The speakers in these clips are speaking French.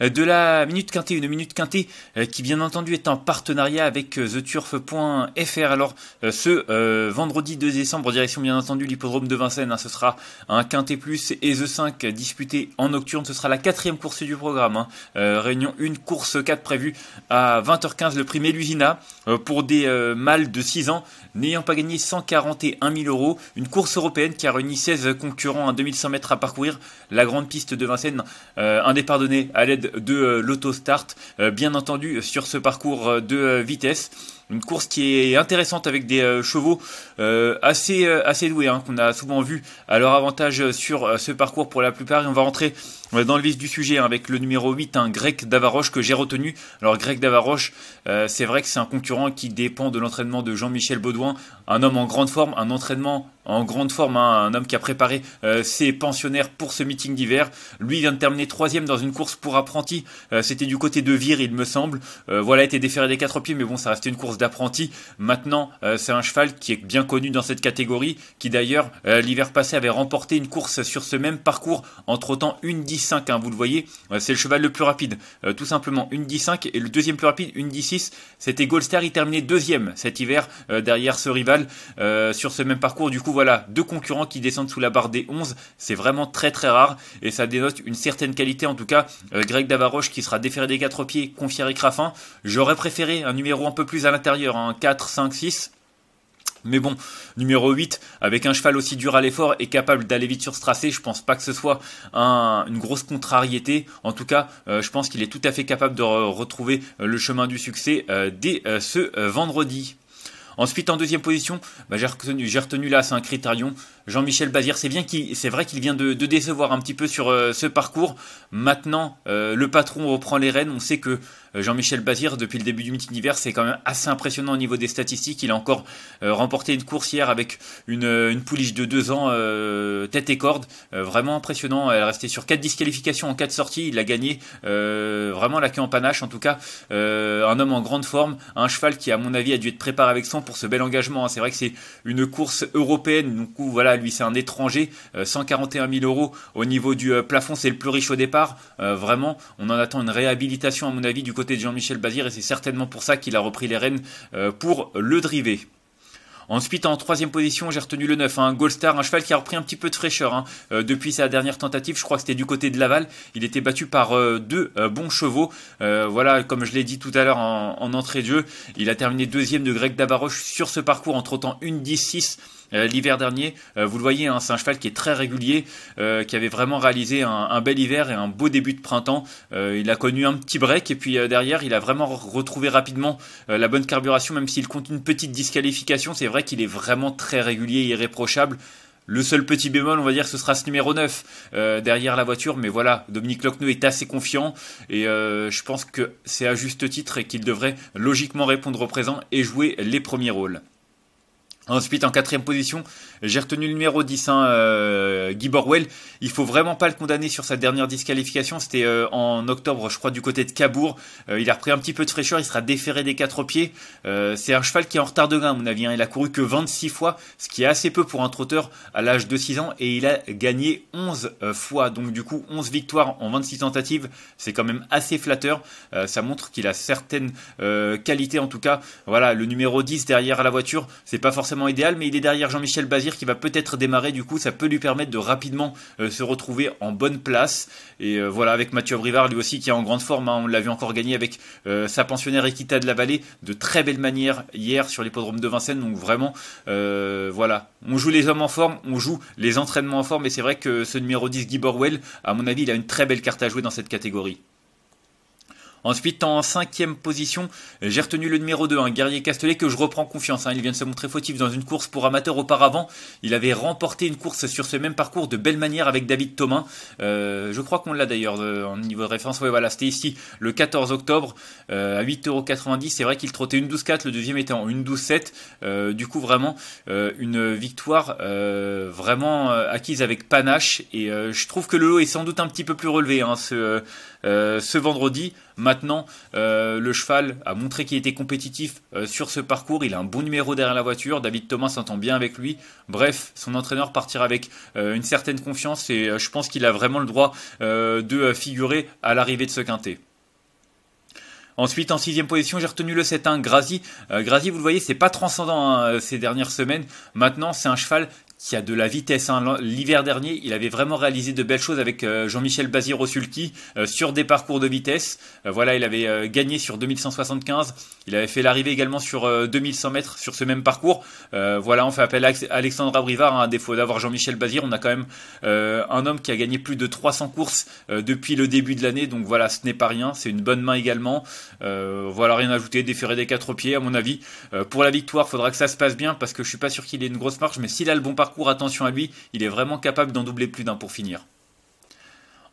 euh, de la Minute Quintée, une Minute Quintée euh, qui bien entendu est en partenariat avec euh, theturf.fr. Alors ce vendredi 2 décembre, direction bien entendu l'hippodrome de Vincennes, hein, ce sera un Quintet Plus et The 5 disputé en nocturne, ce sera la quatrième course du programme. Hein. réunion 1, course 4 prévue à 20h15, le prix Mélusina pour des mâles de 6 ans n'ayant pas gagné 141 000 euros. Une course européenne qui a réuni 16 concurrents à 2100 mètres à parcourir, la grande piste de Vincennes, un départ donné à l'aide de de euh, l'autostart, euh, bien entendu, sur ce parcours euh, de vitesse une course qui est intéressante avec des chevaux assez assez doués hein, qu'on a souvent vu à leur avantage sur ce parcours pour la plupart et on va rentrer dans le vif du sujet hein, avec le numéro 8 un grec Davaroche que j'ai retenu alors grec Davaroche c'est vrai que c'est un concurrent qui dépend de l'entraînement de Jean-Michel Baudouin un homme en grande forme un entraînement en grande forme, hein, un homme qui a préparé euh, ses pensionnaires pour ce meeting d'hiver. Lui vient de terminer troisième dans une course pour apprenti, euh, C'était du côté de Vire, il me semble. Euh, voilà, était déféré des quatre pieds, mais bon, ça restait une course d'apprenti Maintenant, euh, c'est un cheval qui est bien connu dans cette catégorie, qui d'ailleurs l'hiver passé avait remporté une course sur ce même parcours entre temps une 10-5. Hein, vous le voyez, c'est le cheval le plus rapide, tout simplement une 10-5 et le deuxième plus rapide une 10-6. C'était Goldstar, il terminait deuxième cet hiver derrière ce rival sur ce même parcours. Du coup, voilà, deux concurrents qui descendent sous la barre des 11, c'est vraiment très très rare et ça dénote une certaine qualité en tout cas. Euh, Greg Davaroche qui sera déféré des quatre pieds, confié et Craffin. J'aurais préféré un numéro un peu plus à l'intérieur, un 4, 5, 6. Mais bon, numéro 8, avec un cheval aussi dur à l'effort et capable d'aller vite sur ce tracé, je pense pas que ce soit une grosse contrariété. En tout cas, euh, je pense qu'il est tout à fait capable de retrouver euh, le chemin du succès dès ce vendredi. Ensuite, en deuxième position, bah, j'ai retenu, retenu, là, c'est un critérium Jean-Michel Bazir. C'est bien qu'il, c'est vrai qu'il vient de, décevoir un petit peu sur euh, ce parcours. Maintenant, euh, le patron reprend les rênes. On sait que euh, Jean-Michel Bazir, depuis le début du meeting d'hiver c'est quand même assez impressionnant au niveau des statistiques. Il a encore remporté une course hier avec une, pouliche de deux ans, tête et corde. vraiment impressionnant. Elle restée sur quatre disqualifications en quatre sorties. Il a gagné vraiment la queue en panache. En tout cas, un homme en grande forme. Un cheval qui, à mon avis, a dû être préparé avec son pour ce bel engagement. Hein. C'est vrai que c'est une course européenne. Donc, voilà, lui, c'est un étranger, 141 euh, 000 euros au niveau du euh, plafond, c'est le plus riche au départ. Euh, vraiment, on en attend une réhabilitation, à mon avis, du côté de Jean-Michel Bazir, et c'est certainement pour ça qu'il a repris les rênes pour le driver. Ensuite, en troisième position, j'ai retenu le 9, un hein, gold Goldstar, un cheval qui a repris un petit peu de fraîcheur hein. depuis sa dernière tentative. Je crois que c'était du côté de Laval. Il était battu par deux bons chevaux. voilà, comme je l'ai dit tout à l'heure en, entrée de jeu, il a terminé deuxième de Greg Dabaroche sur ce parcours Entre temps une 10-6. Euh, l'hiver dernier. Euh, vous le voyez, hein, c'est un cheval qui est très régulier, euh, qui avait vraiment réalisé un, bel hiver et un beau début de printemps. il a connu un petit break et puis derrière, il a vraiment retrouvé rapidement la bonne carburation, même s'il compte une petite disqualification. C'est vrai qu'il est vraiment très régulier et irréprochable. Le seul petit bémol, on va dire, ce sera ce numéro 9 derrière la voiture. Mais voilà, Dominique Lochneux est assez confiant et je pense que c'est à juste titre et qu'il devrait logiquement répondre au présent et jouer les premiers rôles. Ensuite, en quatrième position, j'ai retenu le numéro 10, hein, euh, Guy Borwell. Il faut vraiment pas le condamner sur sa dernière disqualification. C'était euh, en octobre, je crois, du côté de Cabourg. Euh, il a repris un petit peu de fraîcheur. Il sera déféré des quatre pieds. Euh, c'est un cheval qui est en retard de gain, à mon avis. Hein. Il a couru que 26 fois, ce qui est assez peu pour un trotteur à l'âge de 6 ans. Et il a gagné 11 fois. Donc, du coup, 11 victoires en 26 tentatives. C'est quand même assez flatteur. ça montre qu'il a certaines qualités, en tout cas. Voilà, le numéro 10 derrière la voiture, c'est pas forcément idéal, mais il est derrière Jean-Michel Bazir qui va peut-être démarrer, du coup ça peut lui permettre de rapidement euh, se retrouver en bonne place. Et euh, voilà, avec Mathieu Brivard, lui aussi qui est en grande forme, hein. on l'a vu encore gagner avec euh, sa pensionnaire Equita de la Vallée de très belle manière hier sur l'hippodrome de Vincennes. Donc vraiment, voilà, on joue les hommes en forme, on joue les entraînements en forme, et c'est vrai que ce numéro 10, Guy Borwell, à mon avis, il a une très belle carte à jouer dans cette catégorie. Ensuite, en cinquième position, j'ai retenu le numéro 2, un hein, guerrier Castellet, que je reprends confiance. Hein. Il vient de se montrer fautif dans une course pour amateurs auparavant. Il avait remporté une course sur ce même parcours de belle manière avec David Thomas. Euh, je crois qu'on l'a d'ailleurs euh, en niveau de référence. Oui, voilà, c'était ici le 14 octobre euh, à 8,90€. C'est vrai qu'il trottait une 12 4 le deuxième était en une 12 7 euh, Du coup, vraiment, une victoire vraiment acquise avec panache. Et je trouve que le lot est sans doute un petit peu plus relevé hein, ce, ce vendredi. Maintenant, euh, le cheval a montré qu'il était compétitif euh, sur ce parcours. Il a un bon numéro derrière la voiture. David Thomas s'entend bien avec lui. Bref, son entraîneur partira avec euh, une certaine confiance et je pense qu'il a vraiment le droit de figurer à l'arrivée de ce quintet. Ensuite, en sixième position, j'ai retenu le 7-1, Grazi. Grazi, vous le voyez, c'est pas transcendant hein, ces dernières semaines. Maintenant, c'est un cheval qui a de la vitesse. Hein. L'hiver dernier, il avait vraiment réalisé de belles choses avec euh, Jean-Michel Bazir Rosulki euh, sur des parcours de vitesse. Euh, voilà, il avait gagné sur 2175. Il avait fait l'arrivée également sur 2100 mètres sur ce même parcours. voilà, on fait appel à Alexandre Abrivard. à hein, défaut d'avoir Jean-Michel Bazir, on a quand même un homme qui a gagné plus de 300 courses depuis le début de l'année. Donc voilà, ce n'est pas rien. C'est une bonne main également. voilà, rien à ajouter. Déféré des quatre pieds, à mon avis. pour la victoire, il faudra que ça se passe bien parce que je suis pas sûr qu'il ait une grosse marche. Mais s'il a le bon parcours, parcours, attention à lui, il est vraiment capable d'en doubler plus d'un pour finir.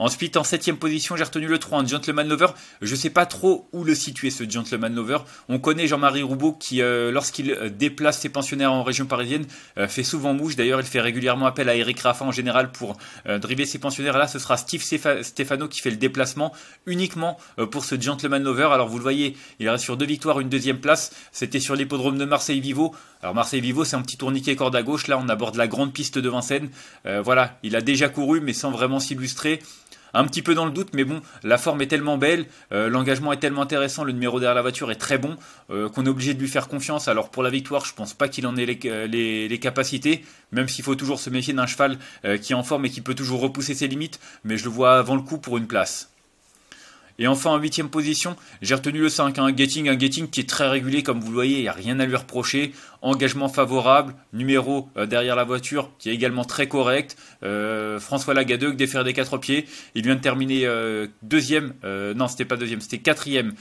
Ensuite, en septième position, j'ai retenu le 3, en Gentleman Lover. Je ne sais pas trop où le situer, ce Gentleman Lover. On connaît Jean-Marie Roubaud qui, euh, lorsqu'il euh, déplace ses pensionnaires en région parisienne, euh, fait souvent mouche. D'ailleurs, il fait régulièrement appel à Eric Raffin en général pour driver ses pensionnaires. Là, ce sera Steve Stefano qui fait le déplacement uniquement pour ce Gentleman Lover. Alors, vous le voyez, il reste sur deux victoires, une deuxième place. C'était sur l'hippodrome de Marseille-Vivo. Alors, Marseille-Vivo, c'est un petit tourniquet corde à gauche. Là, on aborde la grande piste de Vincennes. voilà, il a déjà couru, mais sans vraiment s'illustrer un petit peu dans le doute, mais bon, la forme est tellement belle, euh, l'engagement est tellement intéressant, le numéro derrière la voiture est très bon, euh, qu'on est obligé de lui faire confiance. Alors pour la victoire, je pense pas qu'il en ait les, euh, capacités, même s'il faut toujours se méfier d'un cheval qui est en forme et qui peut toujours repousser ses limites, mais je le vois avant le coup pour une place. Et enfin, en huitième position, j'ai retenu le 5, hein. un Getting, un Getting qui est très régulier comme vous le voyez, il n'y a rien à lui reprocher. Engagement favorable, numéro euh, derrière la voiture qui est également très correct. Euh, François Lagadeux, défaire des quatre pieds. Il vient de terminer euh, deuxième, non, c'était pas deuxième, c'était quatrième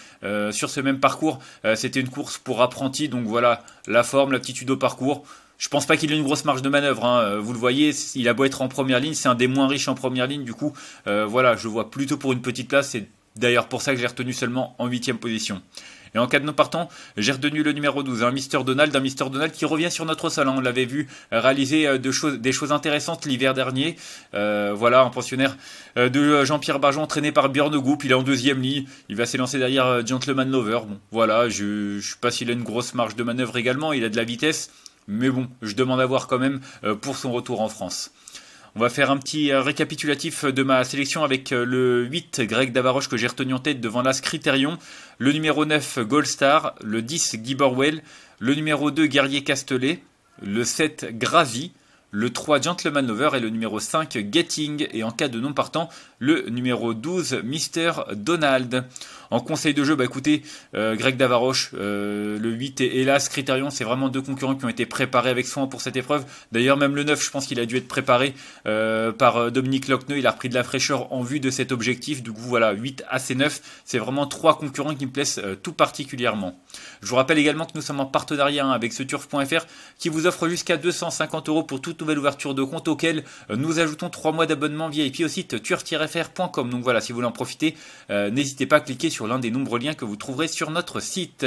sur ce même parcours. c'était une course pour apprentis, donc voilà, la forme, l'aptitude au parcours. Je pense pas qu'il ait une grosse marge de manœuvre. Hein. Vous le voyez, il a beau être en première ligne, c'est un des moins riches en première ligne. Du coup, voilà, je vois plutôt pour une petite place, D'ailleurs, pour ça que j'ai retenu seulement en 8 position. Et en cas de non partant, j'ai retenu le numéro 12, un Mr Donald, un Mr Donald qui revient sur notre salon. Hein. on l'avait vu euh, réaliser euh, choses, des choses intéressantes l'hiver dernier. Euh, voilà, un pensionnaire de Jean-Pierre Barjon, entraîné par Björn Il est en deuxième ligne. Il va s'élancer derrière Gentleman Lover. Bon, voilà, je ne sais pas s'il a une grosse marge de manœuvre également. Il a de la vitesse. Mais bon, je demande à voir quand même pour son retour en France. On va faire un petit euh, récapitulatif de ma sélection avec euh, le 8 Greg Davaroche que j'ai retenu en tête devant l'As Criterion, le numéro 9 Goldstar, le 10 Guy le numéro 2 Guerrier Castellet, le 7 Gravy, le 3 Gentleman Over et le numéro 5 Getting. Et en cas de non partant, le numéro 12, Mister Donald. En conseil de jeu, bah écoutez, euh, Greg Davaroche, euh, le 8 et hélas Criterion, c'est vraiment deux concurrents qui ont été préparés avec soin pour cette épreuve. D'ailleurs, même le 9, je pense qu'il a dû être préparé euh, par Dominique Locneux. Il a repris de la fraîcheur en vue de cet objectif. Du coup, voilà, 8 à ses 9, c'est vraiment trois concurrents qui me plaisent tout particulièrement. Je vous rappelle également que nous sommes en partenariat hein, avec Turf.fr qui vous offre jusqu'à 250 euros pour toute nouvelle ouverture de compte auquel nous ajoutons 3 mois d'abonnement VIP au site turf donc voilà, si vous voulez en profiter, euh, n'hésitez pas à cliquer sur l'un des nombreux liens que vous trouverez sur notre site.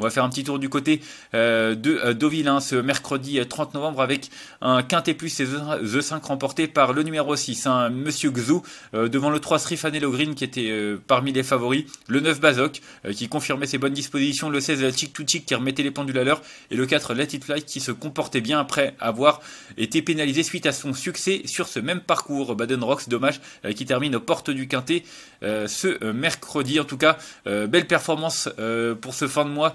On va faire un petit tour du côté euh, de euh, hein, ce mercredi 30 euh, novembre avec un quintet plus et The 5 remporté par le numéro 6, un hein, Monsieur Xou, euh, devant le 3 Srifanello Green qui était parmi les favoris, le 9 Bazoc qui confirmait ses bonnes dispositions, le 16 Chick to Chick qui remettait les pendules à l'heure et le 4 Let It Fly qui se comportait bien après avoir été pénalisé suite à son succès sur ce même parcours. Baden Rocks, dommage, qui termine aux portes du quintet ce mercredi. En tout cas, belle performance pour ce fin de mois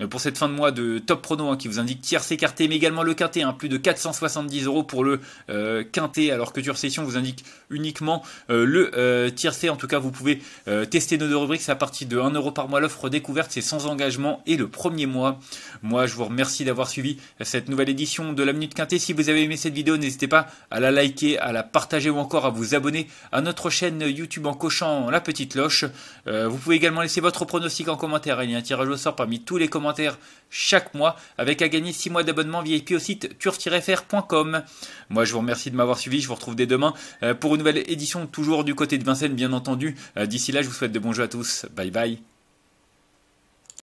Euh, pour cette fin de mois de top prono hein, qui vous indique tiercé quarté mais également le quintet, hein, plus de 470 euros pour le quinté euh, quintet alors que Dur vous indique uniquement euh, le tiercé. En tout cas, vous pouvez tester nos deux rubriques, à partir de 1 euro par mois l'offre découverte, c'est sans engagement et le premier mois. Moi, je vous remercie d'avoir suivi cette nouvelle édition de la Minute Quintet. Si vous avez aimé cette vidéo, n'hésitez pas à la liker, à la partager ou encore à vous abonner à notre chaîne YouTube en cochant la petite cloche. vous pouvez également laisser votre pronostic en commentaire. Il y a un tirage au sort parmi tous les commentaires chaque mois, avec à gagner 6 mois d'abonnement VIP au site turf-fr.com. Moi, je vous remercie de m'avoir suivi. Je vous retrouve dès demain euh, pour une nouvelle édition, toujours du côté de Vincennes, bien entendu. Euh, d'ici là, je vous souhaite de bons jeux à tous. Bye bye.